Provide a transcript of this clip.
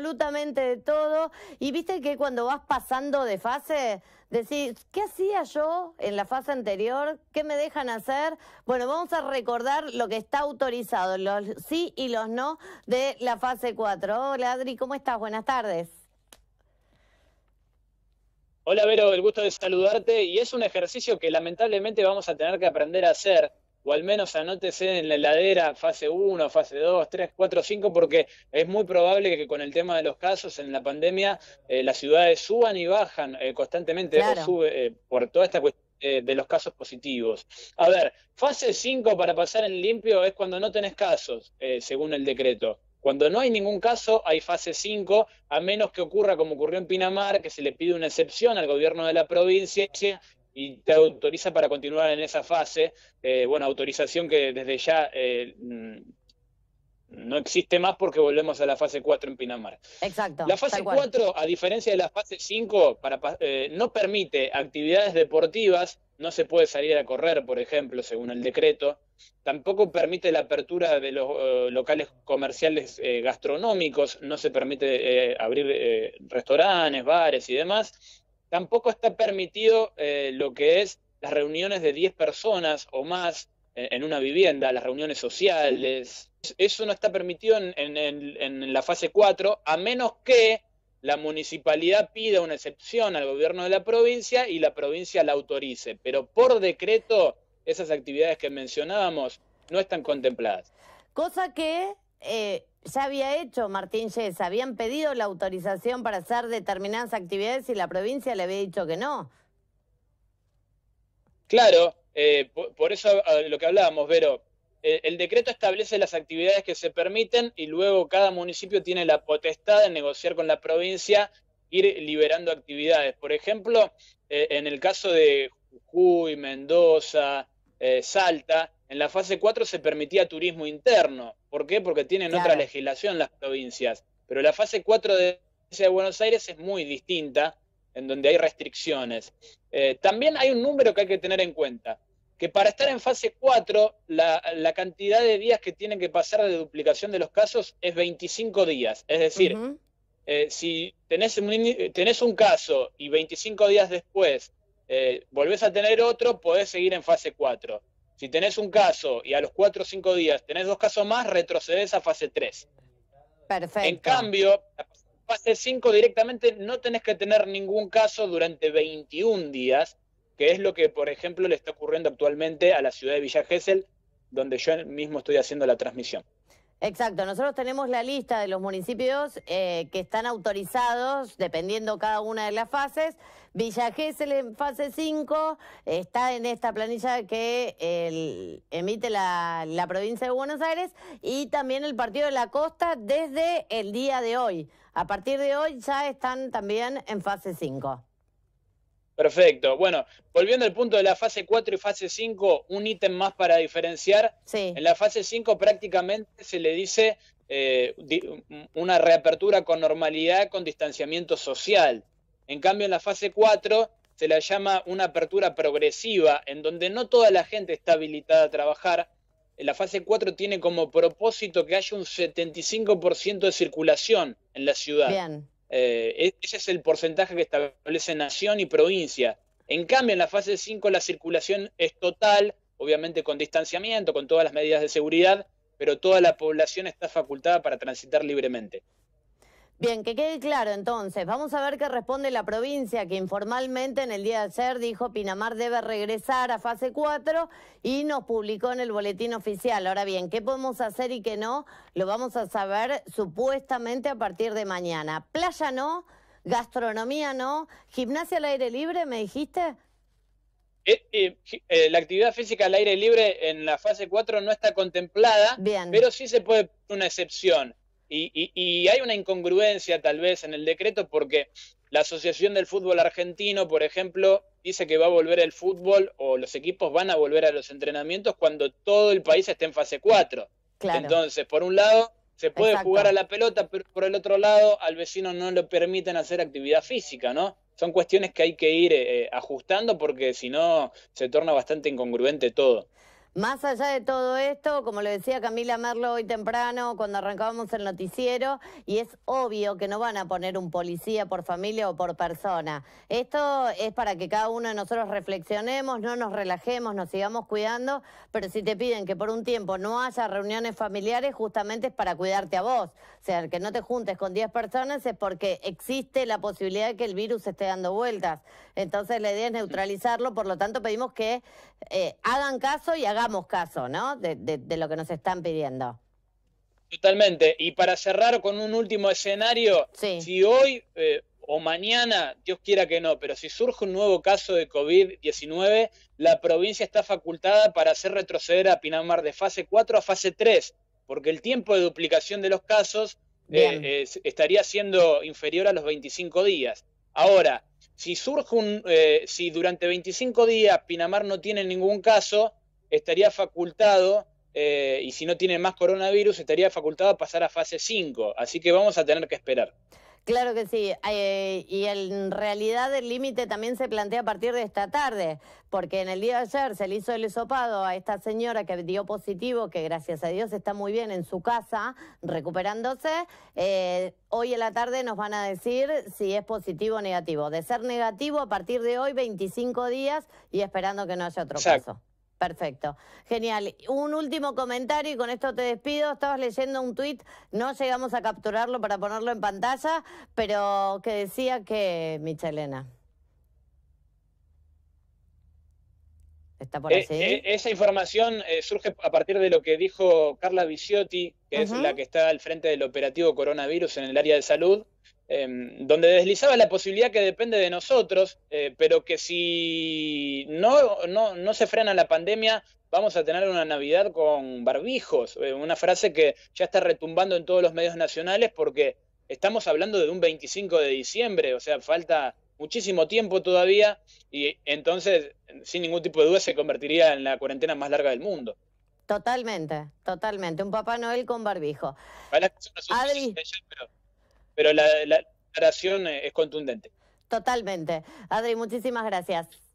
absolutamente de todo. Y viste que cuando vas pasando de fase, decís, ¿qué hacía yo en la fase anterior? ¿Qué me dejan hacer? Bueno, vamos a recordar lo que está autorizado, los sí y los no de la fase 4. Hola Adri, ¿cómo estás? Buenas tardes. Hola Vero, el gusto de saludarte y es un ejercicio que lamentablemente vamos a tener que aprender a hacer o al menos anótese en la heladera fase 1, fase 2, 3, 4, 5, porque es muy probable que con el tema de los casos en la pandemia eh, las ciudades suban y bajan eh, constantemente sube, eh, por toda esta cuestión de los casos positivos. A ver, fase 5 para pasar en limpio es cuando no tenés casos, según el decreto. Cuando no hay ningún caso, hay fase 5, a menos que ocurra como ocurrió en Pinamar, que se le pide una excepción al gobierno de la provincia y te autoriza para continuar en esa fase. Eh, bueno, autorización que desde ya eh, mm, no existe más porque volvemos a la fase 4 en Pinamar. Exacto. La fase 4, a diferencia de la fase 5, eh, no permite actividades deportivas, no se puede salir a correr, por ejemplo, según el decreto. Tampoco permite la apertura de los locales comerciales gastronómicos, no se permite abrir restaurantes, bares y demás. Tampoco está permitido eh, lo que es las reuniones de 10 personas o más eh, en una vivienda, las reuniones sociales. Eso no está permitido en, en, la fase 4, a menos que la municipalidad pida una excepción al gobierno de la provincia y la provincia la autorice. Pero por decreto, esas actividades que mencionábamos no están contempladas. Cosa que eh, ya había hecho Martín Yes, habían pedido la autorización para hacer determinadas actividades y la provincia le había dicho que no. Claro, eh, por, eso lo que hablábamos, Vero, eh, el, decreto establece las actividades que se permiten y luego cada municipio tiene la potestad de negociar con la provincia ir liberando actividades. Por ejemplo, en el caso de Jujuy, Mendoza, Salta, en la fase 4 se permitía turismo interno. ¿Por qué? Porque tienen otra legislación las provincias. Pero la fase 4 de Buenos Aires es muy distinta, en donde hay restricciones. Eh, también hay un número que hay que tener en cuenta, que para estar en fase 4, la, cantidad de días que tienen que pasar de duplicación de los casos es 25 días. Es decir, eh, si tenés un, tenés un caso y 25 días después eh, volvés a tener otro, podés seguir en fase 4. Si tenés un caso y a los cuatro o cinco días tenés dos casos más, retrocedes a fase 3. Perfecto. En cambio, fase 5 directamente no tenés que tener ningún caso durante 21 días, que es lo que, por ejemplo, le está ocurriendo actualmente a la ciudad de Villa Gesell, donde yo mismo estoy haciendo la transmisión. Exacto, nosotros tenemos la lista de los municipios eh, que están autorizados, dependiendo cada una de las fases. Villa Gesell en fase 5 está en esta planilla que emite la, la provincia de Buenos Aires y también el Partido de la Costa desde el día de hoy. A partir de hoy ya están también en fase 5. Perfecto. Bueno, volviendo al punto de la fase 4 y fase 5, un ítem más para diferenciar. En la fase 5 prácticamente se le dice eh, una reapertura con normalidad, con distanciamiento social. En cambio, en la fase 4 se la llama una apertura progresiva, en donde no toda la gente está habilitada a trabajar. En la fase 4 tiene como propósito que haya un 75% de circulación en la ciudad. Bien. Eh, e-, ese es el porcentaje que establece nación y provincia. En cambio, en la fase 5 la circulación es total, obviamente con distanciamiento, con todas las medidas de seguridad, pero toda la población está facultada para transitar libremente. Bien, que quede claro entonces. Vamos a ver qué responde la provincia, que informalmente en el día de ayer dijo Pinamar debe regresar a fase 4 y nos publicó en el boletín oficial. Ahora bien, ¿qué podemos hacer y qué no? Lo vamos a saber supuestamente a partir de mañana. Playa no, gastronomía no, gimnasia al aire libre, me dijiste. Eh, eh, eh, la actividad física al aire libre en la fase 4 no está contemplada, pero sí se puede una excepción. Y, hay una incongruencia tal vez en el decreto porque la Asociación del Fútbol Argentino, por ejemplo, dice que va a volver el fútbol o los equipos van a volver a los entrenamientos cuando todo el país esté en fase 4. Entonces, por un lado, se puede jugar a la pelota, pero por el otro lado, al vecino no le permiten hacer actividad física, ¿no? Son cuestiones que hay que ir eh, ajustando porque si no, se torna bastante incongruente todo. Más allá de todo esto, como lo decía Camila Merlo hoy temprano, cuando arrancábamos el noticiero, y es obvio que no van a poner un policía por familia o por persona. Esto es para que cada uno de nosotros reflexionemos, no nos relajemos, nos sigamos cuidando, pero si te piden que por un tiempo no haya reuniones familiares, justamente es para cuidarte a vos. O sea, que no te juntes con 10 personas es porque existe la posibilidad de que el virus esté dando vueltas. Entonces la idea es neutralizarlo, por lo tanto pedimos que eh, hagan caso y hagan hagamos caso, ¿no? De, de, lo que nos están pidiendo. Totalmente. Y para cerrar con un último escenario, si hoy eh, o mañana, Dios quiera que no, pero si surge un nuevo caso de COVID-19, la provincia está facultada para hacer retroceder a Pinamar de fase 4 a fase 3, porque el tiempo de duplicación de los casos eh, estaría siendo inferior a los 25 días. Ahora, si surge un, eh, si durante 25 días Pinamar no tiene ningún caso, estaría facultado, eh, y si no tiene más coronavirus, estaría facultado a pasar a fase 5. Así que vamos a tener que esperar. Claro que sí, eh, y en realidad el límite también se plantea a partir de esta tarde, porque en el día de ayer se le hizo el esopado a esta señora que dio positivo, que gracias a Dios está muy bien en su casa, recuperándose. Eh, hoy en la tarde nos van a decir si es positivo o negativo. De ser negativo, a partir de hoy, 25 días y esperando que no haya otro caso. Perfecto. Genial. Un último comentario y con esto te despido. Estabas leyendo un tuit, no llegamos a capturarlo para ponerlo en pantalla, pero que decía que Michelena. ¿Está por eh, eh, esa información eh, surge a partir de lo que dijo Carla Viciotti, que es la que está al frente del operativo coronavirus en el área de salud, Em, donde deslizaba la posibilidad que depende de nosotros, eh, pero que si no, no, no se frena la pandemia, vamos a tener una Navidad con barbijos, eh, una frase que ya está retumbando en todos los medios nacionales porque estamos hablando de un 25 de diciembre, o sea, falta muchísimo tiempo todavía y entonces, sin ningún tipo de duda, se convertiría en la cuarentena más larga del mundo. Totalmente, totalmente. Un Papá Noel con barbijo pero la, la declaración eh, es contundente. Totalmente. Adri, muchísimas gracias.